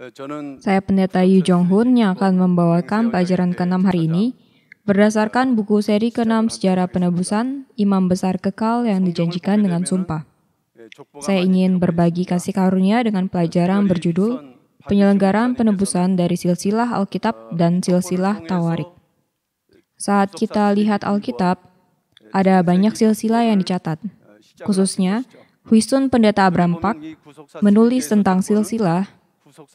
Eh, saya pendeta Yu Jong-hun yang akan membawakan pelajaran ke-6 hari ini berdasarkan buku seri ke-6 Sejarah Penebusan, Imam Besar Kekal yang dijanjikan dengan sumpah. Eh, saya ingin berbagi kasih karunia dengan pelajaran berjudul Penyelenggaraan Penebusan dari Silsilah Alkitab dan Silsilah Tawarik. Saat kita lihat Alkitab, eh, ada banyak silsilah yang dicatat. Khususnya, Huisun Pendeta Abram Pak menulis tentang silsilah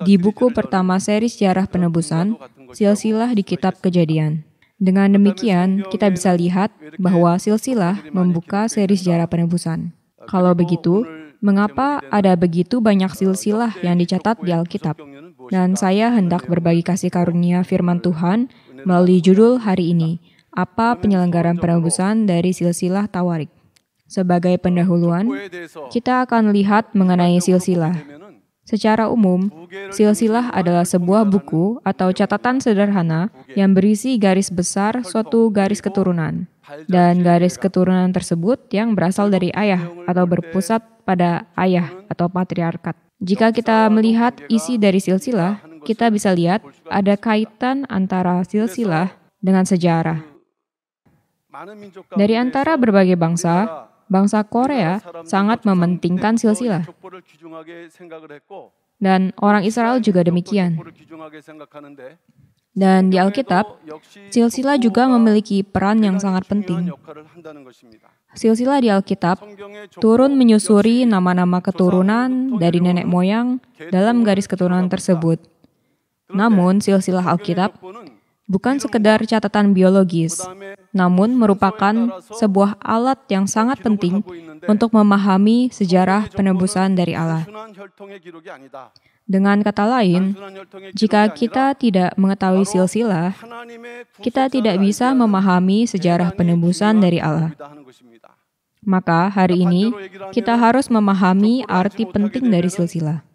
di buku pertama seri sejarah penebusan, silsilah di kitab kejadian. Dengan demikian, kita bisa lihat bahwa silsilah membuka seri sejarah penebusan. Kalau begitu, mengapa ada begitu banyak silsilah yang dicatat di Alkitab? Dan saya hendak berbagi kasih karunia firman Tuhan melalui judul hari ini, apa penyelenggaran penebusan dari silsilah Tawarik. Sebagai nah, pendahuluan, kita akan lihat mengenai silsilah. Secara umum, silsilah adalah sebuah buku atau catatan sederhana yang berisi garis besar suatu garis keturunan, dan garis keturunan tersebut yang berasal dari ayah atau berpusat pada ayah atau patriarkat. Jika kita melihat isi dari silsilah, kita bisa lihat ada kaitan antara silsilah dengan sejarah. Dari antara berbagai bangsa, bangsa Korea sangat mementingkan silsilah. Dan orang Israel juga demikian. Dan di Alkitab, silsilah juga memiliki peran yang sangat penting. Silsilah di Alkitab turun menyusuri nama-nama keturunan dari nenek moyang dalam garis keturunan tersebut. Namun, silsilah Alkitab bukan sekedar catatan biologis, namun merupakan sebuah alat yang sangat penting untuk memahami sejarah penebusan dari Allah. Dengan kata lain, jika kita tidak mengetahui silsilah, kita tidak bisa memahami sejarah penebusan dari Allah. Maka hari ini kita harus memahami arti penting dari silsilah.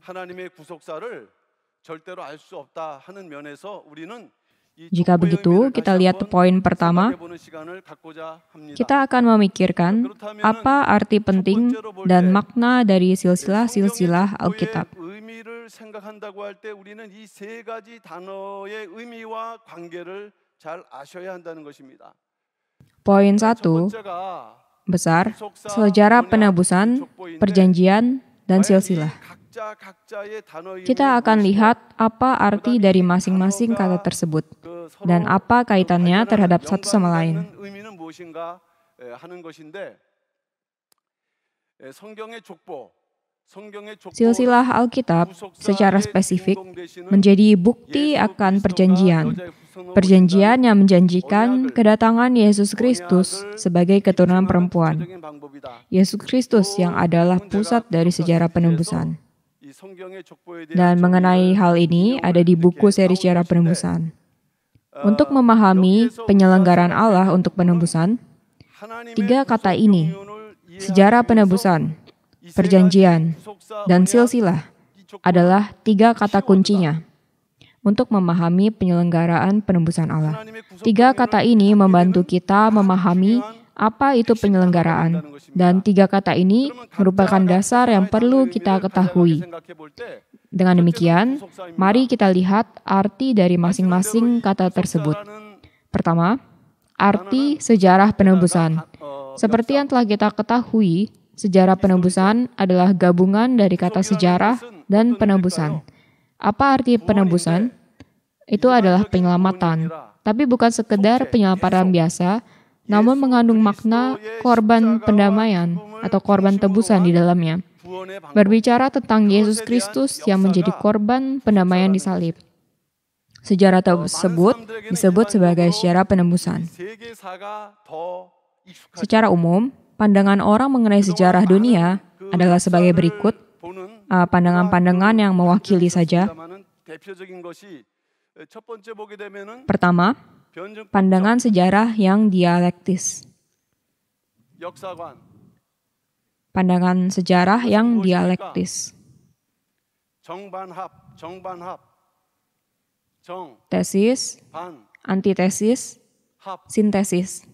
Jika begitu, kita lihat poin pertama. Kita akan memikirkan apa arti penting dan makna dari silsilah-silsilah Alkitab. Poin satu besar, sejarah penebusan, perjanjian, dan silsilah. Kita akan lihat apa arti dari masing-masing kata tersebut dan apa kaitannya terhadap satu sama lain. Silsilah Alkitab secara spesifik menjadi bukti akan perjanjian. Perjanjian yang menjanjikan kedatangan Yesus Kristus sebagai keturunan perempuan. Yesus Kristus yang adalah pusat dari sejarah penembusan. Dan mengenai hal ini ada di buku seri sejarah penembusan. Untuk memahami penyelenggaraan Allah untuk penembusan, tiga kata ini, sejarah penebusan, perjanjian, dan silsilah adalah tiga kata kuncinya untuk memahami penyelenggaraan penembusan Allah. Tiga kata ini membantu kita memahami apa itu penyelenggaraan. Dan tiga kata ini merupakan dasar yang perlu kita ketahui. Dengan demikian, mari kita lihat arti dari masing-masing kata tersebut. Pertama, arti sejarah penebusan. Seperti yang telah kita ketahui, sejarah penebusan adalah gabungan dari kata sejarah dan penebusan. Apa arti penebusan? Itu adalah penyelamatan, tapi bukan sekedar penyelamatan biasa, namun mengandung makna korban pendamaian atau korban tebusan di dalamnya. Berbicara tentang Yesus Kristus yang menjadi korban pendamaian di salib. Sejarah tersebut disebut sebagai sejarah penembusan. Secara umum, pandangan orang mengenai sejarah dunia adalah sebagai berikut. Ah, pandangan-pandangan yang mewakili saja. Pertama, pandangan sejarah yang dialektis. Pandangan sejarah yang dialektis. Tesis, antitesis, sintesis.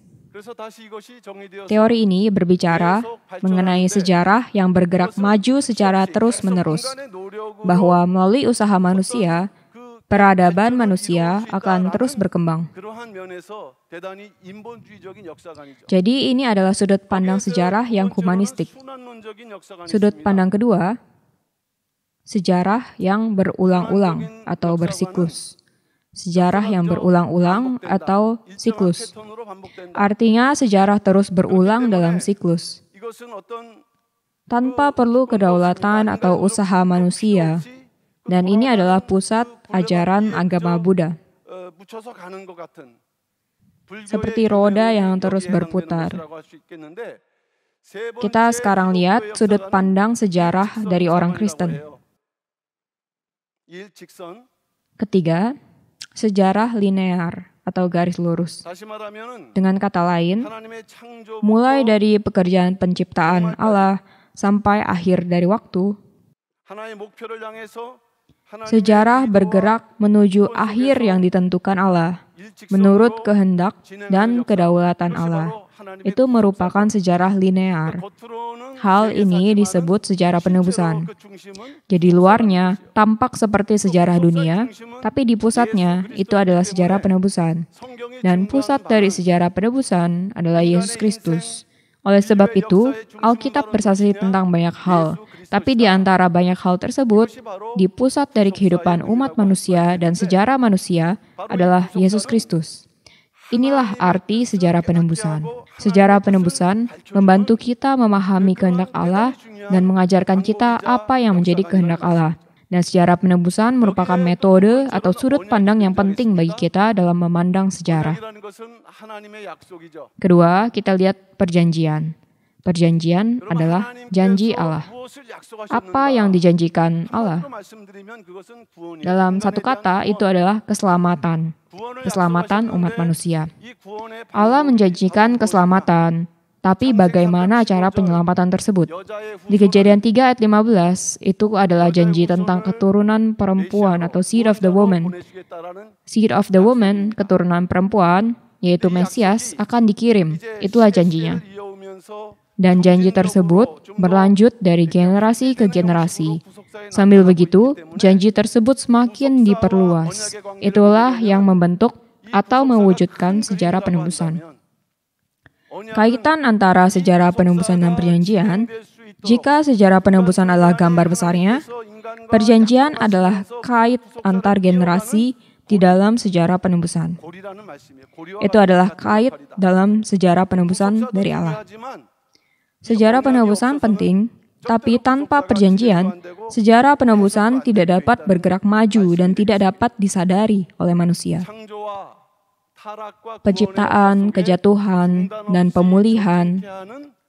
Teori ini berbicara mengenai sejarah yang bergerak maju secara terus-menerus, bahwa melalui usaha manusia, peradaban manusia akan terus berkembang. Jadi ini adalah sudut pandang sejarah yang humanistik. Sudut pandang kedua, sejarah yang berulang-ulang atau bersiklus. Sejarah yang berulang-ulang atau siklus. Artinya sejarah terus berulang dalam siklus. Tanpa perlu kedaulatan atau usaha manusia, dan ini adalah pusat ajaran agama Buddha. Seperti roda yang terus berputar. Kita sekarang lihat sudut pandang sejarah dari orang Kristen. Ketiga, sejarah linear atau garis lurus. Dengan kata lain, mulai dari pekerjaan penciptaan Allah sampai akhir dari waktu, Sejarah bergerak menuju akhir yang ditentukan Allah, menurut kehendak dan kedaulatan Allah. Itu merupakan sejarah linear. Hal ini disebut sejarah penebusan. Jadi luarnya tampak seperti sejarah dunia, tapi di pusatnya itu adalah sejarah penebusan. Dan pusat dari sejarah penebusan adalah Yesus Kristus. Oleh sebab itu, Alkitab bersaksi tentang banyak hal, tapi di antara banyak hal tersebut, di pusat dari kehidupan umat manusia dan sejarah manusia adalah Yesus Kristus. Inilah arti sejarah penembusan. Sejarah penembusan membantu kita memahami kehendak Allah dan mengajarkan kita apa yang menjadi kehendak Allah. Dan sejarah penembusan merupakan metode atau sudut pandang yang penting bagi kita dalam memandang sejarah. Kedua, kita lihat perjanjian. Perjanjian adalah janji Allah. Apa yang dijanjikan Allah? Dalam satu kata, itu adalah keselamatan. Keselamatan umat manusia. Allah menjanjikan keselamatan, tapi bagaimana cara penyelamatan tersebut? Di kejadian 3 ayat 15, itu adalah janji tentang keturunan perempuan atau seed of the woman. Seed of the woman, keturunan perempuan, yaitu Mesias, akan dikirim. Itulah janjinya dan janji tersebut berlanjut dari generasi ke generasi. Sambil begitu, janji tersebut semakin diperluas. Itulah yang membentuk atau mewujudkan sejarah penembusan. Kaitan antara sejarah penembusan dan perjanjian, jika sejarah penembusan adalah gambar besarnya, perjanjian adalah kait antar generasi di dalam sejarah penembusan. Itu adalah kait dalam sejarah penembusan dari Allah. Sejarah penebusan penting, tapi tanpa perjanjian, sejarah penebusan tidak dapat bergerak maju dan tidak dapat disadari oleh manusia. Penciptaan, kejatuhan, dan pemulihan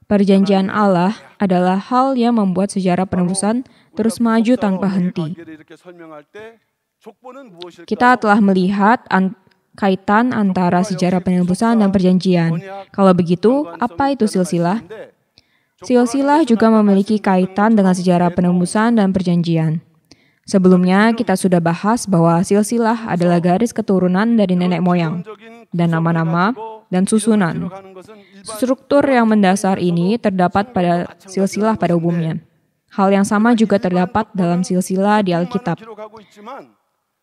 Perjanjian Allah adalah hal yang membuat sejarah penebusan terus maju tanpa henti. Kita telah melihat an kaitan antara sejarah penebusan dan perjanjian. Kalau begitu, apa itu silsilah? Silsilah juga memiliki kaitan dengan sejarah penembusan dan perjanjian. Sebelumnya, kita sudah bahas bahwa silsilah adalah garis keturunan dari nenek moyang, dan nama-nama, dan susunan. Struktur yang mendasar ini terdapat pada silsilah pada umumnya. Hal yang sama juga terdapat dalam silsilah di Alkitab.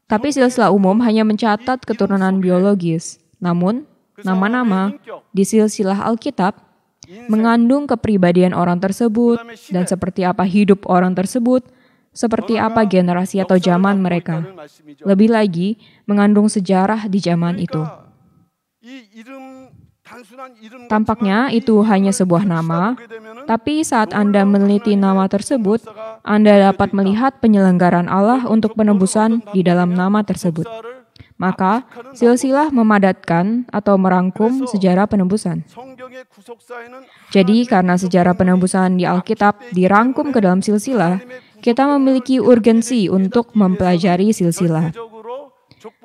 Tapi silsilah umum hanya mencatat keturunan biologis. Namun, nama-nama di silsilah Alkitab mengandung kepribadian orang tersebut dan seperti apa hidup orang tersebut, seperti apa generasi atau zaman mereka. Lebih lagi, mengandung sejarah di zaman itu. Tampaknya itu hanya sebuah nama, tapi saat Anda meneliti nama tersebut, Anda dapat melihat penyelenggaran Allah untuk penebusan di dalam nama tersebut. Maka, silsilah memadatkan atau merangkum sejarah penebusan. Jadi, karena sejarah penebusan di Alkitab dirangkum ke dalam silsilah, kita memiliki urgensi untuk mempelajari silsilah.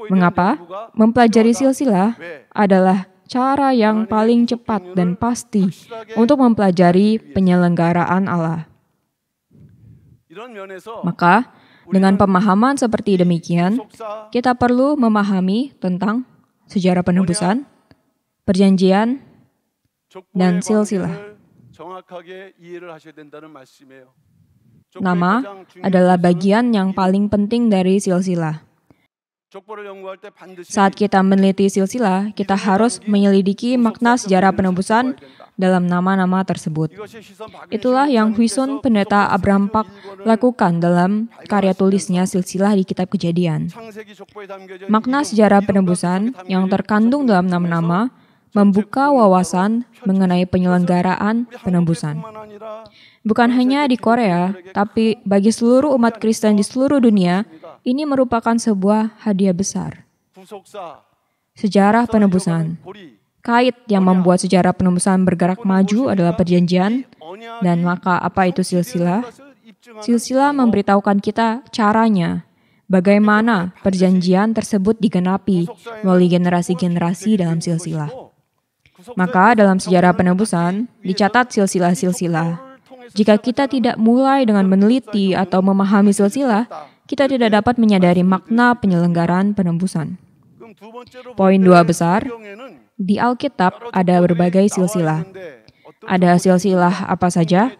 Mengapa? Mempelajari silsilah adalah cara yang paling cepat dan pasti untuk mempelajari penyelenggaraan Allah. Maka, dengan pemahaman seperti demikian, kita perlu memahami tentang sejarah penebusan, perjanjian, dan silsilah. Nama adalah bagian yang paling penting dari silsilah. Saat kita meneliti silsilah, kita harus menyelidiki makna sejarah penebusan dalam nama-nama tersebut. Itulah yang Huisun Pendeta Abraham Pak lakukan dalam karya tulisnya silsilah di Kitab Kejadian. Makna sejarah penebusan yang terkandung dalam nama-nama membuka wawasan mengenai penyelenggaraan penebusan. Bukan hanya di Korea, tapi bagi seluruh umat Kristen di seluruh dunia, ini merupakan sebuah hadiah besar. Sejarah penebusan. Kait yang membuat sejarah penebusan bergerak maju adalah perjanjian, dan maka apa itu silsilah? Silsilah memberitahukan kita caranya, bagaimana perjanjian tersebut digenapi melalui generasi-generasi dalam silsilah. Maka dalam sejarah penebusan, dicatat silsilah-silsilah. Jika kita tidak mulai dengan meneliti atau memahami silsilah, kita tidak dapat menyadari makna penyelenggaraan penembusan. Poin dua besar, di Alkitab ada berbagai silsilah. Ada silsilah apa saja?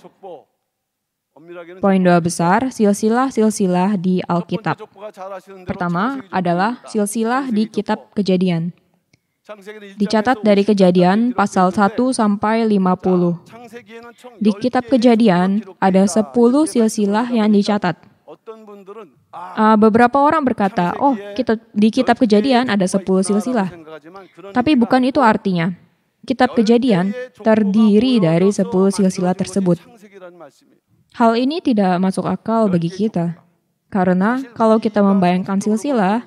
Poin dua besar, silsilah-silsilah di Alkitab. Pertama adalah silsilah di Kitab Kejadian. Dicatat dari kejadian pasal 1 sampai 50. Di kitab kejadian ada 10 silsilah yang dicatat. Uh, beberapa orang berkata, oh kita, di kitab kejadian ada 10 silsilah. Tapi bukan itu artinya. Kitab kejadian terdiri dari 10 silsilah tersebut. Hal ini tidak masuk akal bagi kita. Karena kalau kita membayangkan silsilah,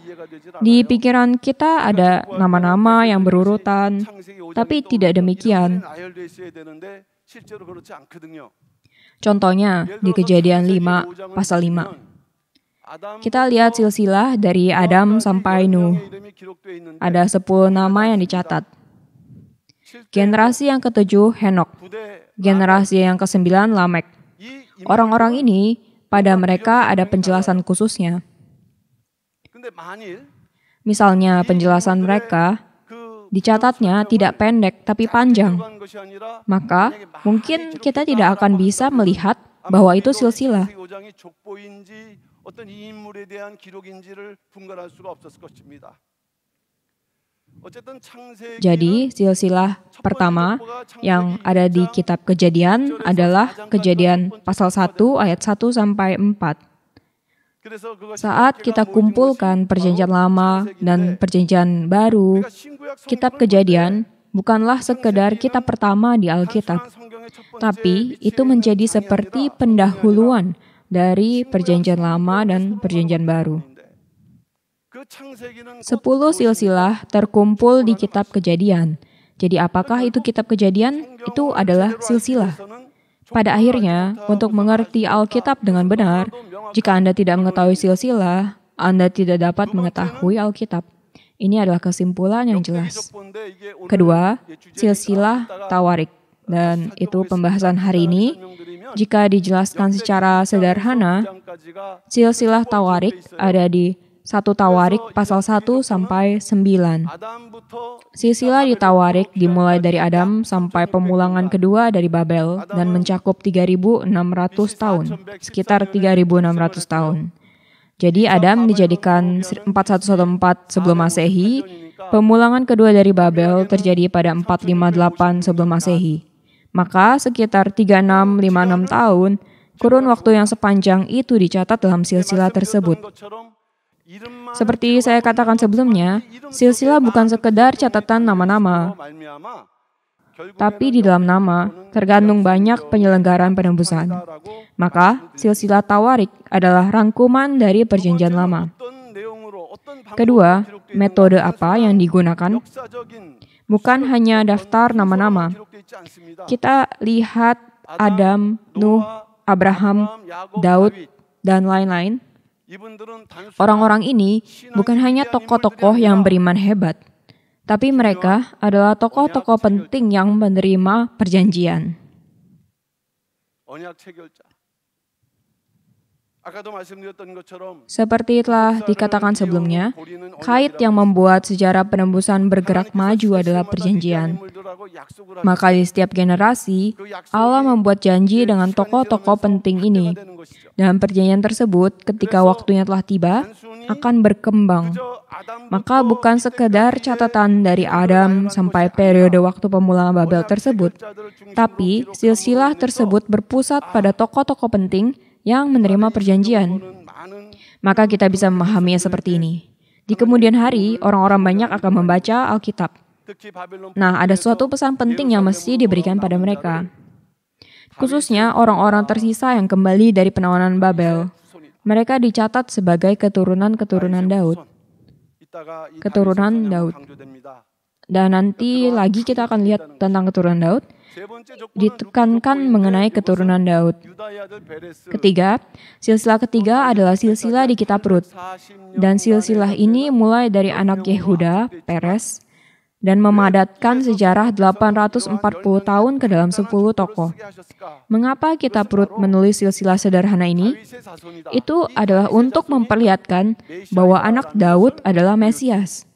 di pikiran kita ada nama-nama yang berurutan, tapi tidak demikian. Contohnya di kejadian 5, pasal 5. Kita lihat silsilah dari Adam sampai Nuh. Ada 10 nama yang dicatat. Generasi yang ketujuh Henok. Generasi yang kesembilan Lamek. Orang-orang ini pada mereka ada penjelasan khususnya. Misalnya penjelasan mereka dicatatnya tidak pendek tapi panjang. Maka mungkin kita tidak akan bisa melihat bahwa itu silsilah. Jadi, silsilah pertama yang ada di kitab Kejadian adalah Kejadian pasal 1 ayat 1 sampai 4. Saat kita kumpulkan perjanjian lama dan perjanjian baru, kitab kejadian bukanlah sekedar kitab pertama di Alkitab, tapi itu menjadi seperti pendahuluan dari perjanjian lama dan perjanjian baru. Sepuluh silsilah terkumpul di kitab kejadian. Jadi apakah itu kitab kejadian? Itu adalah silsilah. Pada akhirnya, untuk mengerti Alkitab dengan benar, jika Anda tidak mengetahui silsilah, Anda tidak dapat mengetahui Alkitab. Ini adalah kesimpulan yang jelas. Kedua, silsilah tawarik. Dan itu pembahasan hari ini. Jika dijelaskan secara sederhana, silsilah tawarik ada di 1 Tawarik pasal 1 sampai 9. Silsilah di Tawarik dimulai dari Adam sampai pemulangan kedua dari Babel dan mencakup 3.600 tahun, sekitar 3.600 tahun. Jadi Adam dijadikan 4114 sebelum Masehi, pemulangan kedua dari Babel terjadi pada 458 sebelum Masehi. Maka sekitar 3656 tahun, kurun waktu yang sepanjang itu dicatat dalam silsilah tersebut. Seperti saya katakan sebelumnya, silsilah bukan sekedar catatan nama-nama, tapi di dalam nama tergantung banyak penyelenggaraan penembusan. Maka, silsilah tawarik adalah rangkuman dari perjanjian lama. Kedua, metode apa yang digunakan? Bukan hanya daftar nama-nama. Kita lihat Adam, Nuh, Abraham, Daud, dan lain-lain Orang-orang ini bukan hanya tokoh-tokoh yang beriman hebat, tapi mereka adalah tokoh-tokoh penting yang menerima perjanjian. Seperti telah dikatakan sebelumnya, kait yang membuat sejarah penembusan bergerak maju adalah perjanjian. Maka di setiap generasi, Allah membuat janji dengan tokoh-tokoh penting ini. dan perjanjian tersebut, ketika waktunya telah tiba, akan berkembang. Maka bukan sekedar catatan dari Adam sampai periode waktu pemulangan Babel tersebut, tapi silsilah tersebut berpusat pada tokoh-tokoh penting yang menerima perjanjian. Maka kita bisa memahaminya seperti ini. Di kemudian hari, orang-orang banyak akan membaca Alkitab. Nah, ada suatu pesan penting yang mesti diberikan pada mereka. Khususnya orang-orang tersisa yang kembali dari penawanan Babel. Mereka dicatat sebagai keturunan-keturunan Daud. Keturunan Daud. Dan nanti lagi kita akan lihat tentang keturunan Daud ditekankan mengenai keturunan Daud. Ketiga, silsilah ketiga adalah silsilah di kitab Rut. Dan silsilah ini mulai dari anak Yehuda, Peres, dan memadatkan sejarah 840 tahun ke dalam 10 tokoh. Mengapa kitab Perut menulis silsilah sederhana ini? Itu adalah untuk memperlihatkan bahwa anak Daud adalah Mesias.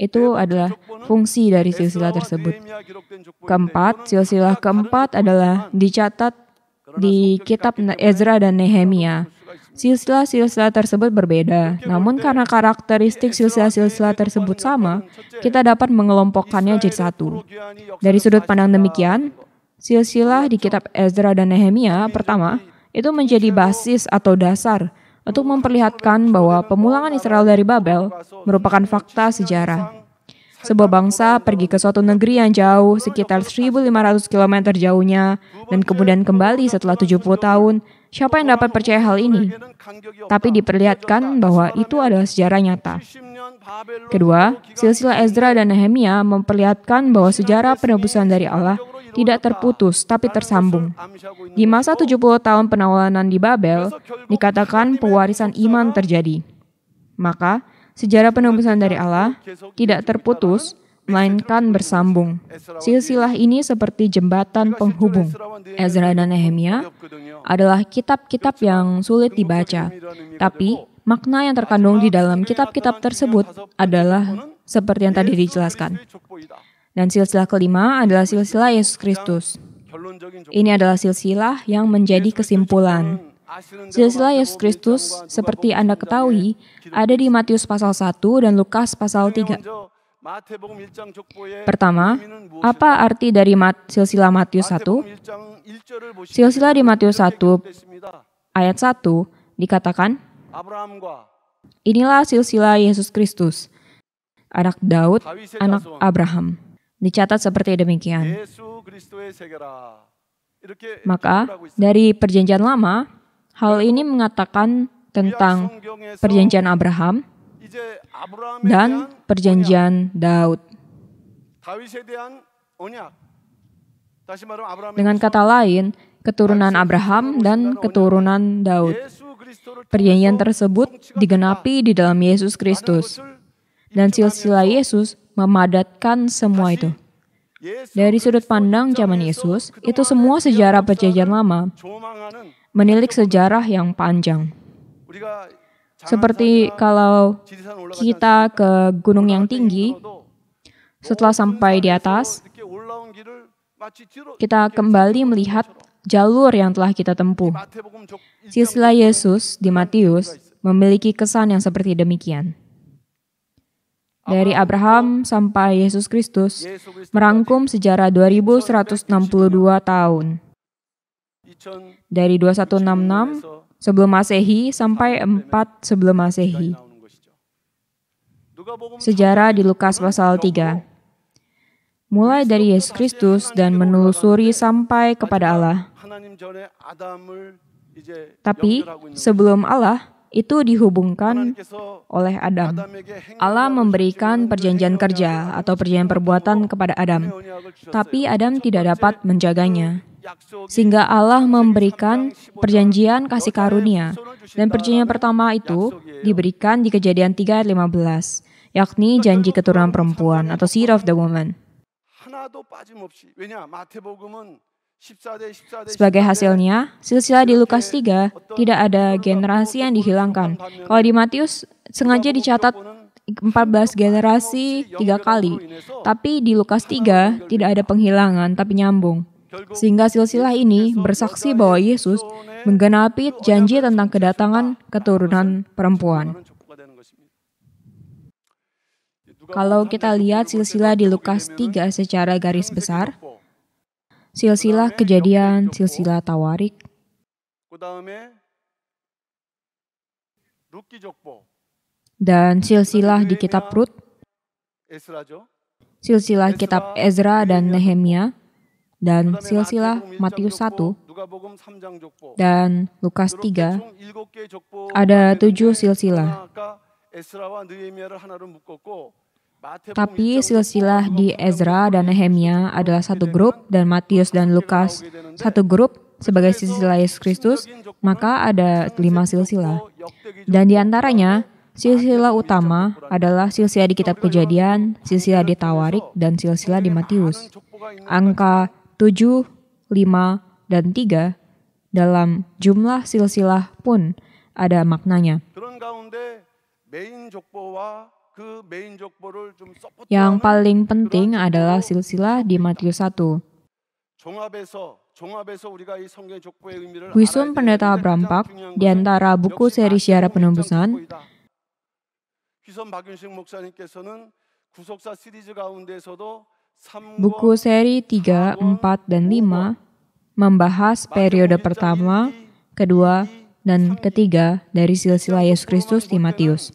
Itu adalah fungsi dari silsilah tersebut. Keempat, silsilah keempat adalah dicatat di kitab Ezra dan Nehemia. Silsilah-silsilah tersebut berbeda, namun karena karakteristik silsilah-silsilah tersebut sama, kita dapat mengelompokkannya jadi satu. Dari sudut pandang demikian, silsilah di kitab Ezra dan Nehemia pertama itu menjadi basis atau dasar untuk memperlihatkan bahwa pemulangan Israel dari Babel merupakan fakta sejarah. Sebuah bangsa pergi ke suatu negeri yang jauh, sekitar 1.500 km jauhnya, dan kemudian kembali setelah 70 tahun, siapa yang dapat percaya hal ini? Tapi diperlihatkan bahwa itu adalah sejarah nyata. Kedua, silsilah Ezra dan Nehemia memperlihatkan bahwa sejarah penebusan dari Allah – tidak terputus tapi tersambung. Di masa 70 tahun penawanan di Babel, dikatakan pewarisan iman terjadi. Maka, sejarah penebusan dari Allah tidak terputus, melainkan bersambung. Silsilah ini seperti jembatan penghubung. Ezra dan Nehemia adalah kitab-kitab yang sulit dibaca, tapi makna yang terkandung di dalam kitab-kitab tersebut adalah seperti yang tadi dijelaskan. Dan silsilah kelima adalah silsilah Yesus Kristus. Ini adalah silsilah yang menjadi kesimpulan. Silsilah Yesus Kristus, seperti Anda ketahui, ada di Matius pasal 1 dan Lukas pasal 3. Pertama, apa arti dari mat, silsilah Matius 1? Silsilah di Matius 1 ayat 1 dikatakan, Inilah silsilah Yesus Kristus, anak Daud, anak Abraham. Dicatat seperti demikian. Maka dari perjanjian lama, hal ini mengatakan tentang perjanjian Abraham dan perjanjian Daud. Dengan kata lain, keturunan Abraham dan keturunan Daud. Perjanjian tersebut digenapi di dalam Yesus Kristus dan silsilah Yesus memadatkan semua itu. Dari sudut pandang zaman Yesus, itu semua sejarah perjanjian lama menilik sejarah yang panjang. Seperti kalau kita ke gunung yang tinggi, setelah sampai di atas, kita kembali melihat jalur yang telah kita tempuh. Silsilah Yesus di Matius memiliki kesan yang seperti demikian dari Abraham sampai Yesus Kristus merangkum sejarah 2162 tahun. Dari 2166 sebelum Masehi sampai 4 sebelum Masehi. Sejarah di Lukas pasal 3. Mulai dari Yesus Kristus dan menelusuri sampai kepada Allah. Tapi sebelum Allah, itu dihubungkan oleh Adam. Allah memberikan perjanjian kerja atau perjanjian perbuatan kepada Adam, tapi Adam tidak dapat menjaganya. Sehingga Allah memberikan perjanjian kasih karunia. Dan perjanjian ya. pertama itu diberikan di kejadian 3 ayat 15, yakni janji keturunan perempuan atau seed of the woman. Sebagai hasilnya, silsilah di Lukas 3 tidak ada generasi yang dihilangkan. Kalau di Matius sengaja dicatat 14 generasi tiga kali, tapi di Lukas 3 tidak ada penghilangan tapi nyambung. Sehingga silsilah ini bersaksi bahwa Yesus menggenapi janji tentang kedatangan keturunan perempuan. Kalau kita lihat silsilah di Lukas 3 secara garis besar, silsilah kejadian, silsilah tawarik. Dan silsilah di kitab Rut, silsilah kitab Ezra dan Nehemia, dan silsilah Matius 1 dan Lukas 3 ada tujuh silsilah. Tapi silsilah di Ezra dan Nehemia adalah satu grup dan Matius dan Lukas satu grup sebagai silsilah Yesus Kristus, maka ada lima silsilah. Dan di antaranya, silsilah utama adalah silsilah di kitab kejadian, silsilah di Tawarik, dan silsilah di Matius. Angka 7, 5, dan 3 dalam jumlah silsilah pun ada maknanya. Yang paling penting adalah silsilah di Matius 1. Wisum Pendeta Brampak di antara buku seri Siara Penembusan Buku seri 3, 4, dan 5 membahas periode pertama, kedua, dan ketiga dari silsilah Yesus Kristus di Matius.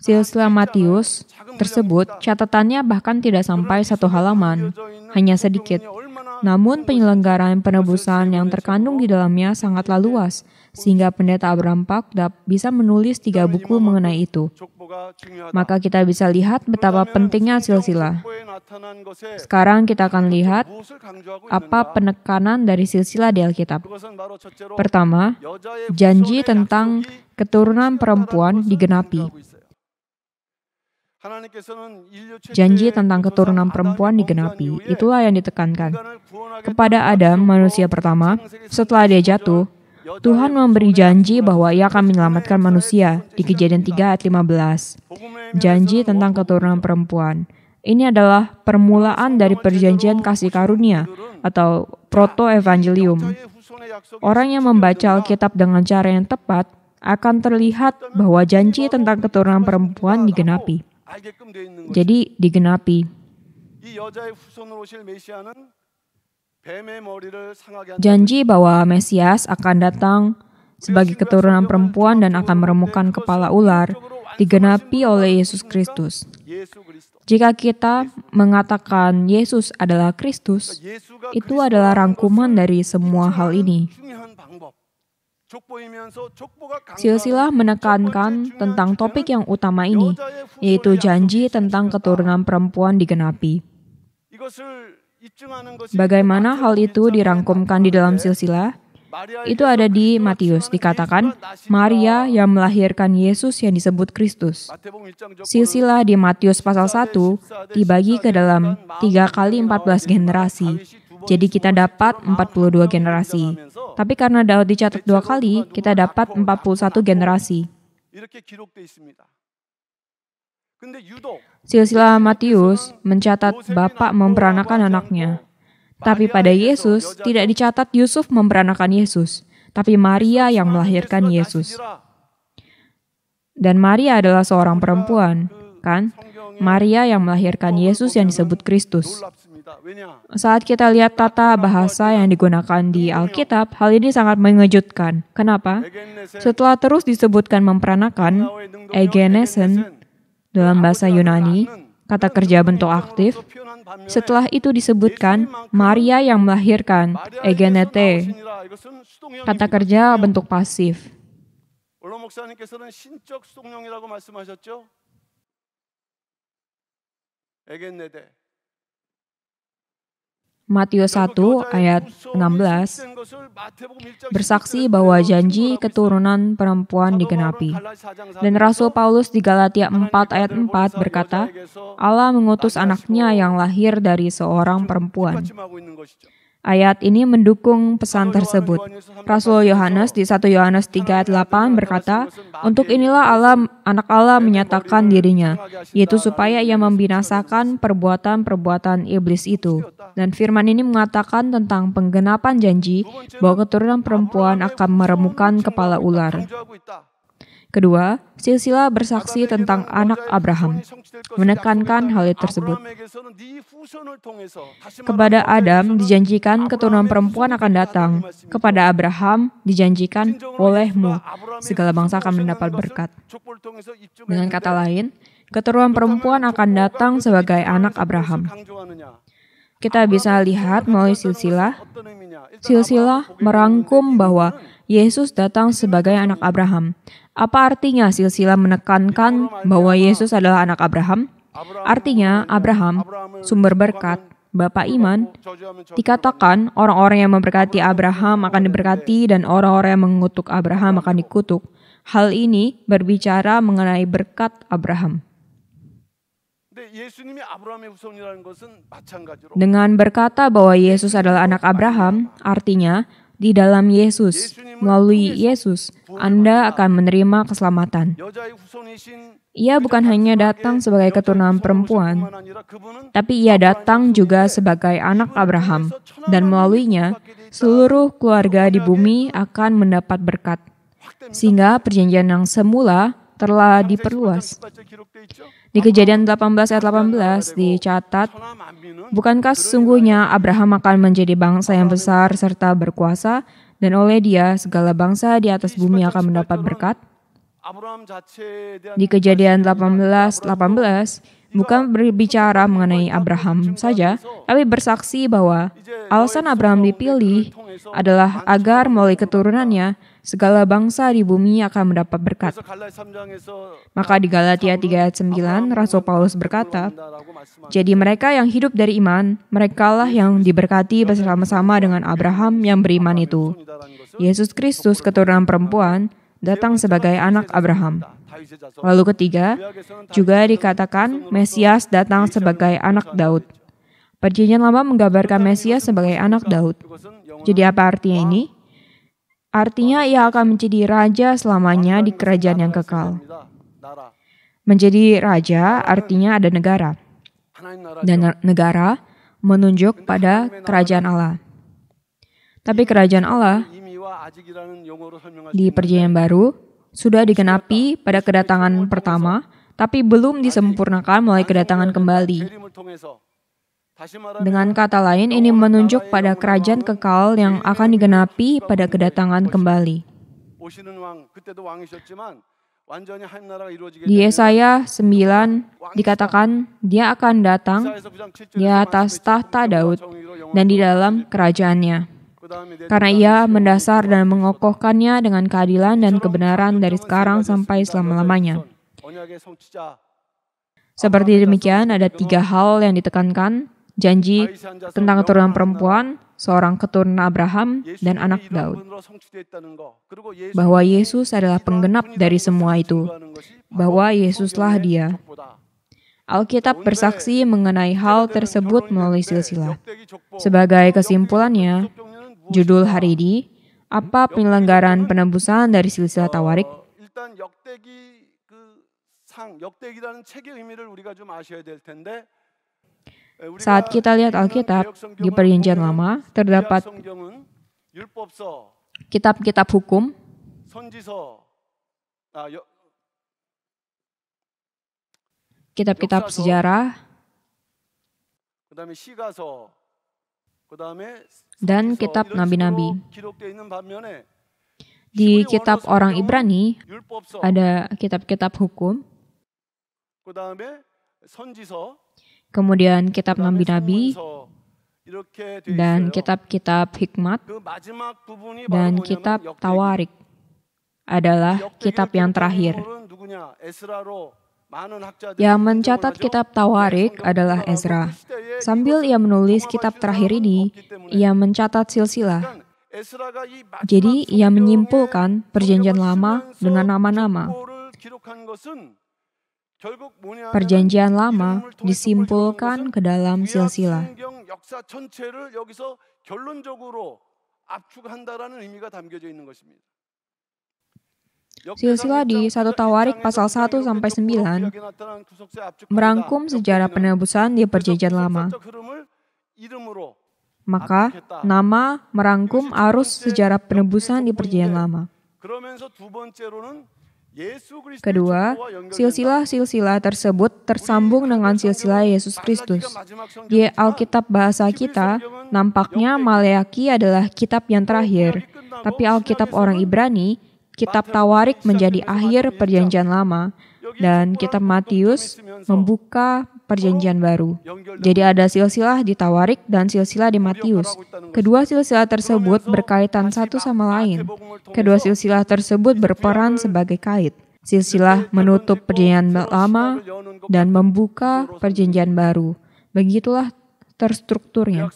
Silsila Matius tersebut catatannya bahkan tidak sampai satu halaman, hanya sedikit. Namun penyelenggaraan penebusan yang terkandung di dalamnya sangatlah luas, sehingga pendeta Abraham Pak bisa menulis tiga buku mengenai itu. Maka kita bisa lihat betapa pentingnya silsilah. Sekarang kita akan lihat apa penekanan dari silsilah di Alkitab. Pertama, janji tentang keturunan perempuan digenapi. Janji tentang keturunan perempuan digenapi, itulah yang ditekankan. Kepada Adam, manusia pertama, setelah dia jatuh, Tuhan memberi janji bahwa ia akan menyelamatkan manusia di kejadian 3 ayat 15. Janji tentang keturunan perempuan. Ini adalah permulaan dari perjanjian kasih karunia atau proto-evangelium. Orang yang membaca Alkitab dengan cara yang tepat akan terlihat bahwa janji tentang keturunan perempuan digenapi. Jadi digenapi. Janji bahwa Mesias akan datang sebagai keturunan perempuan dan akan meremukkan kepala ular digenapi oleh Yesus Kristus. Jika kita mengatakan Yesus adalah Kristus, itu adalah rangkuman dari semua hal ini. Silsilah menekankan tentang topik yang utama ini, yaitu janji tentang keturunan perempuan digenapi. Bagaimana hal itu dirangkumkan di dalam silsilah? Itu ada di Matius, dikatakan Maria yang melahirkan Yesus yang disebut Kristus. Silsilah di Matius pasal 1 dibagi ke dalam 3 kali 14 generasi, jadi kita dapat 42 generasi. Tapi karena Daud dicatat dua kali, kita dapat 41 generasi. Silsilah Matius mencatat bapak memperanakan anaknya. Tapi pada Yesus, tidak dicatat Yusuf memperanakan Yesus, tapi Maria yang melahirkan Yesus. Dan Maria adalah seorang perempuan, kan? Maria yang melahirkan Yesus yang disebut Kristus. Ya. Saat kita lihat tata bahasa yang digunakan di Alkitab, hal ini sangat mengejutkan. Kenapa? Setelah terus disebutkan memperanakan, egenesen dalam bahasa Yunani, kata kerja bentuk aktif, setelah itu disebutkan Maria yang melahirkan, egenete, kata kerja bentuk pasif. Egenete. Matius 1 ayat 16 bersaksi bahwa janji keturunan perempuan digenapi. Dan Rasul Paulus di Galatia 4 ayat 4 berkata, Allah mengutus anaknya yang lahir dari seorang perempuan. Ayat ini mendukung pesan tersebut. Rasul Yohanes di 1 Yohanes 3 ayat 8 berkata, Untuk inilah Allah, anak Allah menyatakan dirinya, yaitu supaya ia membinasakan perbuatan-perbuatan iblis itu. Dan firman ini mengatakan tentang penggenapan janji bahwa keturunan perempuan akan meremukan kepala ular. Kedua, silsilah bersaksi tentang anak Abraham, menekankan hal tersebut. Kepada Adam dijanjikan keturunan perempuan akan datang, kepada Abraham dijanjikan olehmu, segala bangsa akan mendapat berkat. Dengan kata lain, keturunan perempuan akan datang sebagai anak Abraham kita bisa lihat melalui silsilah. Silsilah merangkum bahwa Yesus datang sebagai anak Abraham. Apa artinya silsilah menekankan bahwa Yesus adalah anak Abraham? Artinya Abraham, sumber berkat, Bapak Iman, dikatakan orang-orang yang memberkati Abraham akan diberkati dan orang-orang yang mengutuk Abraham akan dikutuk. Hal ini berbicara mengenai berkat Abraham. Dengan berkata bahwa Yesus adalah anak Abraham, artinya di dalam Yesus, melalui Yesus, Anda akan menerima keselamatan. Ia bukan hanya datang sebagai keturunan perempuan, tapi ia datang juga sebagai anak Abraham, dan melaluinya seluruh keluarga di bumi akan mendapat berkat. Sehingga perjanjian yang semula telah diperluas. Di kejadian 18 ayat 18 dicatat, Bukankah sesungguhnya Abraham akan menjadi bangsa yang besar serta berkuasa, dan oleh dia segala bangsa di atas bumi akan mendapat berkat? Di kejadian 18, 18, bukan berbicara mengenai Abraham saja, tapi bersaksi bahwa alasan Abraham dipilih adalah agar melalui keturunannya segala bangsa di bumi akan mendapat berkat. Maka di Galatia 3 ayat 9, Rasul Paulus berkata, Jadi mereka yang hidup dari iman, merekalah yang diberkati bersama-sama dengan Abraham yang beriman itu. Yesus Kristus keturunan perempuan, datang sebagai anak Abraham. Lalu ketiga, juga dikatakan Mesias datang sebagai anak Daud. Perjanjian lama menggambarkan Mesias sebagai anak Daud. Jadi apa artinya ini? Artinya ia akan menjadi raja selamanya di kerajaan yang kekal. Menjadi raja artinya ada negara. Dan negara menunjuk pada kerajaan Allah. Tapi kerajaan Allah di Perjanjian Baru, sudah digenapi pada kedatangan pertama, tapi belum disempurnakan mulai kedatangan kembali. Dengan kata lain, ini menunjuk pada kerajaan kekal yang akan digenapi pada kedatangan kembali. Di Yesaya 9 dikatakan dia akan datang di atas tahta Daud dan di dalam kerajaannya. Karena ia mendasar dan mengokohkannya dengan keadilan dan kebenaran dari sekarang sampai selama-lamanya. Seperti demikian, ada tiga hal yang ditekankan, janji tentang keturunan perempuan, seorang keturunan Abraham, dan anak Daud. Bahwa Yesus adalah penggenap dari semua itu, bahwa Yesuslah dia. Alkitab bersaksi mengenai hal tersebut melalui silsilah. Sebagai kesimpulannya, Judul hari ini, apa penyelenggaraan penebusan dari silsilah tawarik? Saat kita lihat Alkitab di Perjanjian Lama, terdapat kitab-kitab hukum, kitab-kitab sejarah, dan kitab nabi-nabi. Di kitab orang Ibrani ada kitab-kitab hukum, kemudian kitab nabi-nabi, dan kitab-kitab hikmat, dan kitab tawarik adalah kitab yang terakhir. Yang mencatat kitab Tawarik adalah Ezra. Sambil ia menulis kitab terakhir ini, ia mencatat silsilah. Jadi ia menyimpulkan perjanjian lama dengan nama-nama. Perjanjian lama disimpulkan ke dalam silsilah. lama disimpulkan ke dalam silsilah. Silsilah di satu Tawarik pasal 1 sampai 9 merangkum sejarah penebusan di Perjanjian Lama. Maka nama merangkum arus sejarah penebusan di Perjanjian Lama. Kedua, silsilah-silsilah tersebut tersambung dengan silsilah Yesus Kristus. Di Alkitab bahasa kita, nampaknya Maleaki adalah kitab yang terakhir, tapi Alkitab orang Ibrani, kitab Tawarik menjadi akhir perjanjian lama dan kitab Matius membuka perjanjian baru. Jadi ada silsilah di Tawarik dan silsilah di Matius. Kedua silsilah tersebut berkaitan satu sama lain. Kedua silsilah tersebut berperan sebagai kait. Silsilah menutup perjanjian lama dan membuka perjanjian baru. Begitulah terstrukturnya.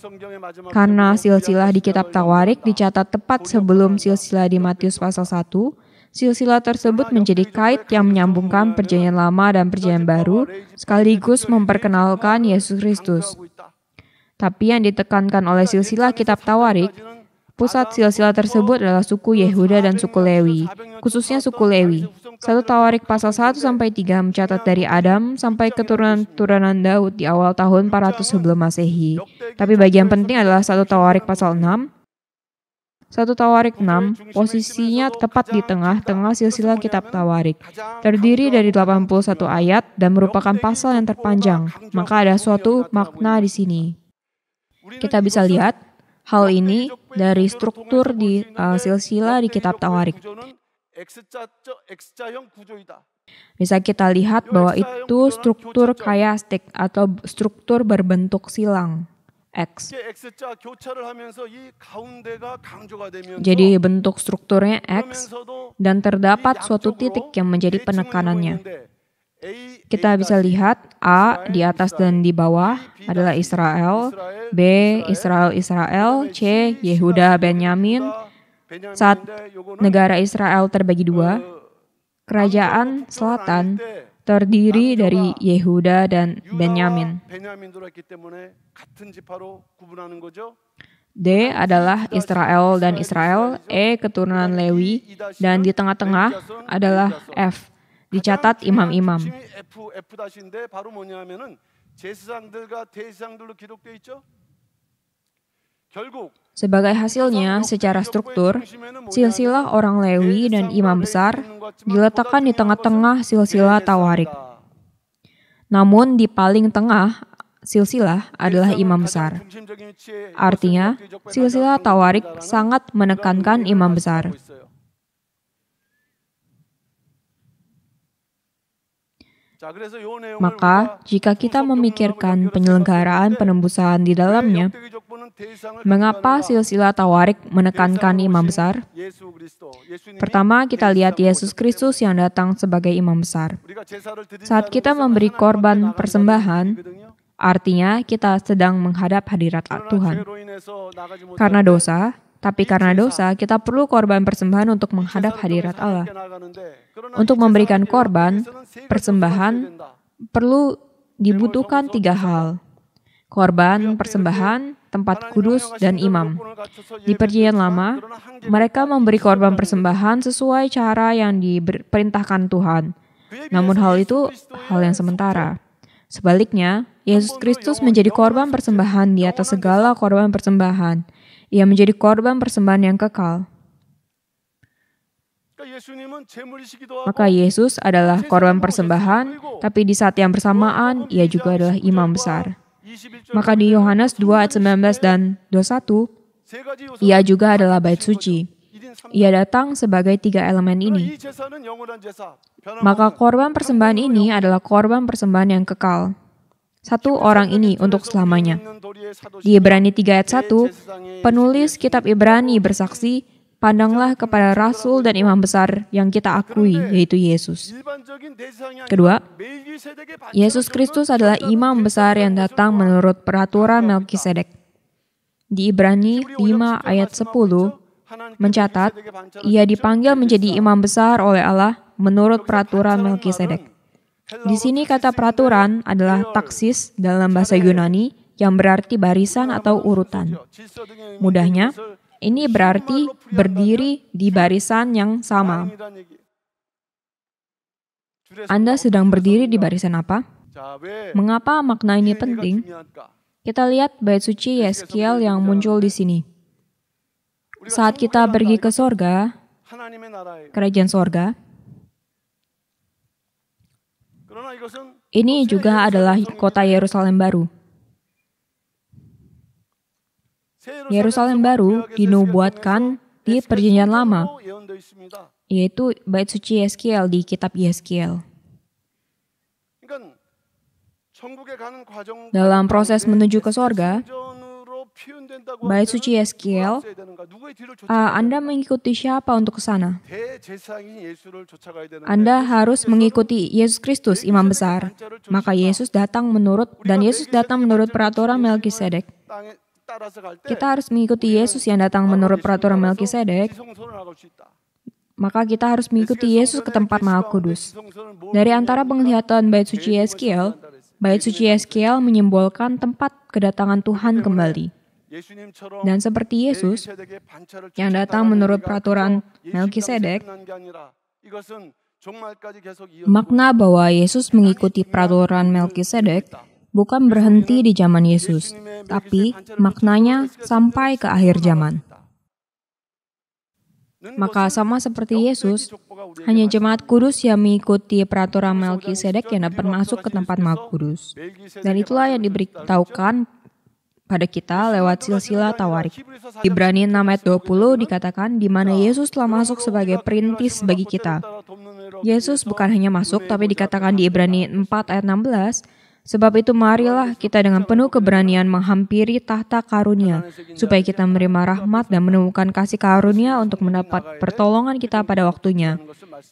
Karena silsilah di kitab Tawarik dicatat tepat sebelum silsilah di Matius pasal 1, silsilah tersebut menjadi kait yang menyambungkan perjanjian lama dan perjanjian baru, sekaligus memperkenalkan Yesus Kristus. Tapi yang ditekankan oleh silsilah kitab Tawarik, pusat silsilah tersebut adalah suku Yehuda dan suku Lewi, khususnya suku Lewi. 1 Tawarik pasal 1 sampai 3 mencatat dari Adam sampai keturunan-turunan Daud di awal tahun 400 sebelum Masehi. Tapi bagian penting adalah 1 Tawarik pasal 6. 1 Tawarik 6 posisinya tepat di tengah-tengah silsilah kitab Tawarik. Terdiri dari 81 ayat dan merupakan pasal yang terpanjang. Maka ada suatu makna di sini. Kita bisa lihat hal ini dari struktur di uh, silsilah di kitab Tawarik. Bisa kita lihat bahwa itu struktur kayastik atau struktur berbentuk silang. X. Jadi bentuk strukturnya X dan terdapat suatu titik yang menjadi penekanannya. Kita bisa lihat A di atas dan di bawah adalah Israel, B Israel Israel, C Yehuda Benyamin, saat negara Israel terbagi dua, eh, kerajaan selatan terdiri dari Yehuda dan Benyamin. D adalah Israel dan Israel, E keturunan Lewi, dan di tengah-tengah adalah F, dicatat imam-imam. 결국 sebagai hasilnya, secara struktur, silsilah orang Lewi dan imam besar diletakkan di tengah-tengah silsilah tawarik. Namun di paling tengah silsilah adalah imam besar. Artinya, silsilah tawarik sangat menekankan imam besar. Maka, jika kita memikirkan penyelenggaraan penembusan di dalamnya, mengapa silsilah tawarik menekankan imam besar? Pertama, kita lihat Yesus Kristus yang datang sebagai imam besar. Saat kita memberi korban persembahan, artinya kita sedang menghadap hadirat Tuhan. Karena dosa, tapi karena dosa, kita perlu korban persembahan untuk menghadap hadirat Allah. Untuk memberikan korban, persembahan perlu dibutuhkan tiga hal. Korban, persembahan, tempat kudus, dan imam. Di perjanjian lama, mereka memberi korban persembahan sesuai cara yang diperintahkan Tuhan. Namun hal itu hal yang sementara. Sebaliknya, Yesus Kristus menjadi korban persembahan di atas segala korban persembahan ia menjadi korban persembahan yang kekal. Maka Yesus adalah korban persembahan, tapi di saat yang bersamaan ia juga adalah imam besar. Maka di Yohanes 2 ayat 19 dan 21, ia juga adalah bait suci. Ia datang sebagai tiga elemen ini. Maka korban persembahan ini adalah korban persembahan yang kekal satu orang ini untuk selamanya. Di Ibrani 3 ayat 1, penulis kitab Ibrani bersaksi, pandanglah kepada rasul dan imam besar yang kita akui, yaitu Yesus. Kedua, Yesus Kristus adalah imam besar yang datang menurut peraturan Melkisedek. Di Ibrani 5 ayat 10 mencatat, ia dipanggil menjadi imam besar oleh Allah menurut peraturan Melkisedek. Di sini kata peraturan adalah taksis dalam bahasa Yunani yang berarti barisan atau urutan. Mudahnya, ini berarti berdiri di barisan yang sama. Anda sedang berdiri di barisan apa? Mengapa makna ini penting? Kita lihat bait suci Yeskiel yang muncul di sini. Saat kita pergi ke sorga, kerajaan sorga, Ini juga adalah kota Yerusalem baru. Yerusalem baru dinubuatkan di Perjanjian Lama, yaitu bait suci Yeskiel di kitab Yeskiel. Dalam proses menuju ke sorga, Bait suci Yeskiel, Anda mengikuti siapa untuk ke sana? Anda harus mengikuti Yesus Kristus, imam besar. Maka Yesus datang menurut dan Yesus datang menurut peraturan Melkisedek. Kita harus mengikuti Yesus yang datang menurut peraturan Melkisedek maka kita harus mengikuti Yesus ke tempat Maha Kudus. Dari antara penglihatan bait suci Yeskiel, bait suci Yeskiel menyimbolkan tempat kedatangan Tuhan kembali. Dan seperti Yesus yang datang menurut peraturan Melkisedek, makna bahwa Yesus mengikuti peraturan Melkisedek bukan berhenti di zaman Yesus, tapi maknanya sampai ke akhir zaman. Maka sama seperti Yesus, hanya jemaat kudus yang mengikuti peraturan Melkisedek yang dapat masuk ke tempat Maha Dan itulah yang diberitahukan pada kita lewat silsilah tawarik. Ibrani 6 ayat 20 dikatakan di mana Yesus telah masuk sebagai perintis bagi kita. Yesus bukan hanya masuk, tapi dikatakan di Ibrani 4 ayat 16, Sebab itu marilah kita dengan penuh keberanian menghampiri tahta karunia, supaya kita menerima rahmat dan menemukan kasih karunia untuk mendapat pertolongan kita pada waktunya.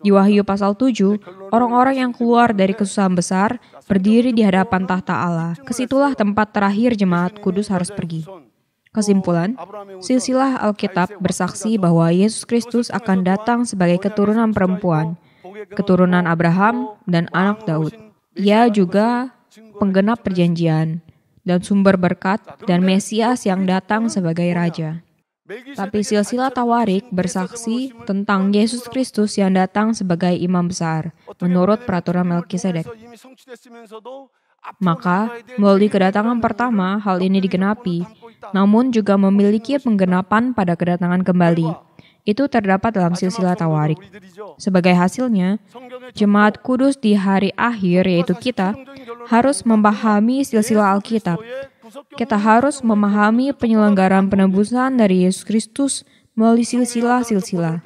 Di Wahyu pasal 7, orang-orang yang keluar dari kesusahan besar berdiri di hadapan tahta Allah. Kesitulah tempat terakhir jemaat kudus harus pergi. Kesimpulan, silsilah Alkitab bersaksi bahwa Yesus Kristus akan datang sebagai keturunan perempuan, keturunan Abraham, dan anak Daud. Ia juga penggenap perjanjian dan sumber berkat dan Mesias yang datang sebagai Raja. Tapi silsilah tawarik bersaksi tentang Yesus Kristus yang datang sebagai imam besar menurut peraturan Melkisedek. Maka, melalui kedatangan pertama, hal ini digenapi, namun juga memiliki penggenapan pada kedatangan kembali. Itu terdapat dalam silsilah tawarik. Sebagai hasilnya, jemaat kudus di hari akhir, yaitu kita, harus memahami silsilah Alkitab. Kita harus memahami penyelenggaraan penebusan dari Yesus Kristus melalui silsilah-silsilah.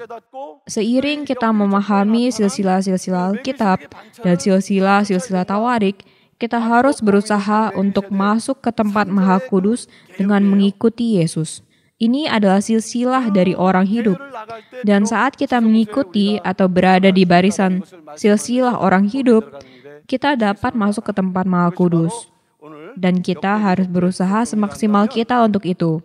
Seiring kita memahami silsilah-silsilah Alkitab dan silsilah-silsilah Tawarik, kita harus berusaha untuk masuk ke tempat Maha Kudus dengan mengikuti Yesus. Ini adalah silsilah dari orang hidup. Dan saat kita mengikuti atau berada di barisan silsilah orang hidup, kita dapat masuk ke tempat Maha Kudus. Dan kita harus berusaha semaksimal kita untuk itu.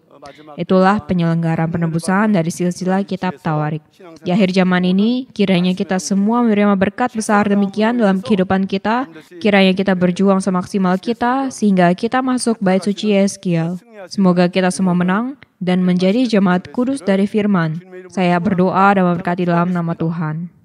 Itulah penyelenggaraan penebusan dari silsilah kitab Tawarik. Di akhir zaman ini, kiranya kita semua menerima berkat besar demikian dalam kehidupan kita, kiranya kita berjuang semaksimal kita, sehingga kita masuk bait suci Yeskiel. Semoga kita semua menang dan menjadi jemaat kudus dari firman. Saya berdoa dan memberkati dalam nama Tuhan.